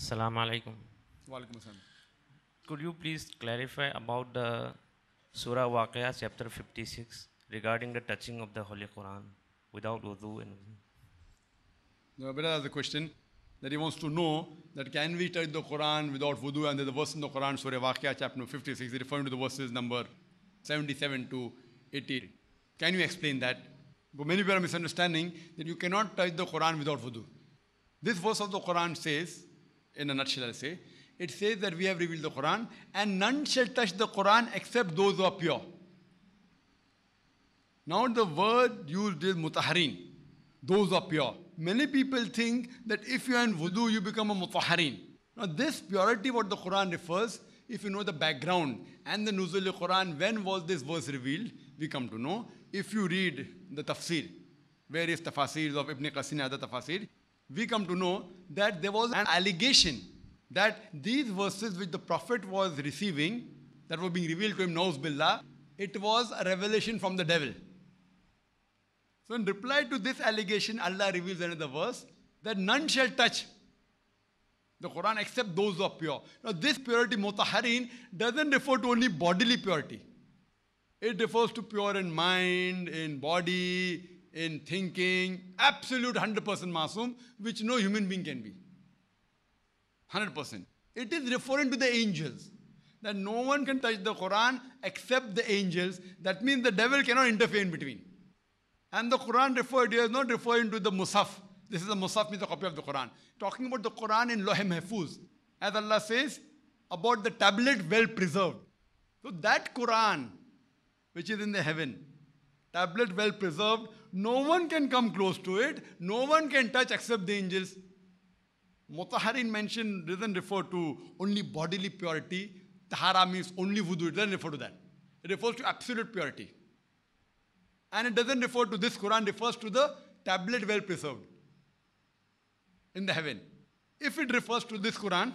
Assalamu alaikum. Could you please clarify about the Surah Waqia chapter 56 regarding the touching of the Holy Quran without wudu and No, brother has a question that he wants to know that can we touch the Quran without wudu and there's a verse in the Quran, Surah Waqia chapter 56, referring to the verses number 77 to 80. Can you explain that? But many people are misunderstanding that you cannot touch the Quran without wudu. This verse of the Quran says, in a nutshell, I say, it says that we have revealed the Quran, and none shall touch the Quran except those who are pure. Now, the word used is mutahareen, those who are pure. Many people think that if you are in wudu, you become a mutahareen. Now, this purity, what the Quran refers, if you know the background and the Nuzul al Quran, when was this verse revealed, we come to know. If you read the tafsir, various tafsirs of Ibn Qasim and other tafsir, we come to know that there was an allegation that these verses which the Prophet was receiving, that were being revealed to him, Nauzbillah, it was a revelation from the devil. So, in reply to this allegation, Allah reveals another verse that none shall touch the Quran except those who are pure. Now, this purity, mutaharin, doesn't refer to only bodily purity. It refers to pure in mind, in body, in thinking, absolute 100% masoom, which no human being can be. 100%. It is referring to the angels. That no one can touch the Quran except the angels. That means the devil cannot interfere in between. And the Quran referred here is not referring to the Musaf. This is the Musaf means a copy of the Quran. Talking about the Quran in Lohe Mahfuz. As Allah says, about the tablet well preserved. So that Quran, which is in the heaven, tablet well preserved. No one can come close to it. No one can touch except the angels. Mutaharin mentioned doesn't refer to only bodily purity. Tahara means only voodoo. It doesn't refer to that. It refers to absolute purity. And it doesn't refer to this Quran, refers to the tablet well preserved in the heaven. If it refers to this Quran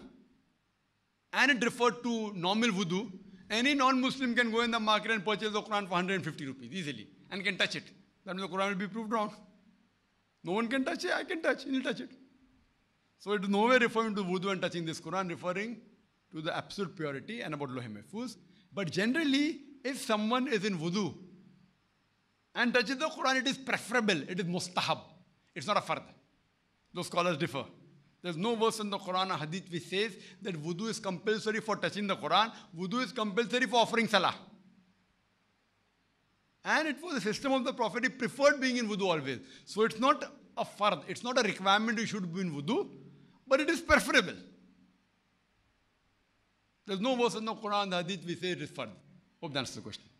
and it referred to normal voodoo, any non-Muslim can go in the market and purchase the Quran for 150 rupees easily and can touch it. That means the Quran will be proved wrong. No one can touch it. I can touch. He'll touch it. So it is nowhere referring to voodoo and touching this Quran, referring to the absolute purity and about Lohi Mahfuz. But generally, if someone is in voodoo and touches the Quran, it is preferable. It is mustahab. It's not a fard. Those scholars differ. There's no verse in the Quran or Hadith which says that wudu is compulsory for touching the Quran. Wudu is compulsory for offering salah. And it was the system of the Prophet. He preferred being in wudu always. So it's not a fard. It's not a requirement you should be in wudu. But it is preferable. There's no verse in the Quran, the Hadith, we say it is fard. Hope that answers the question.